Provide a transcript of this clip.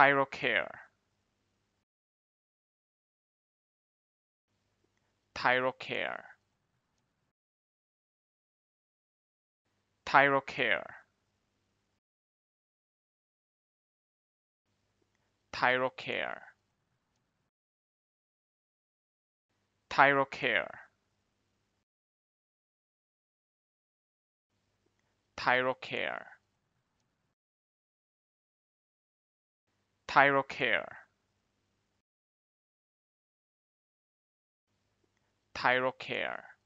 Tyrocare. Tyrocare. Tyrocare. Tyrocare. Tyrocare. Tyrocare. Thyrocare. Thyrocare.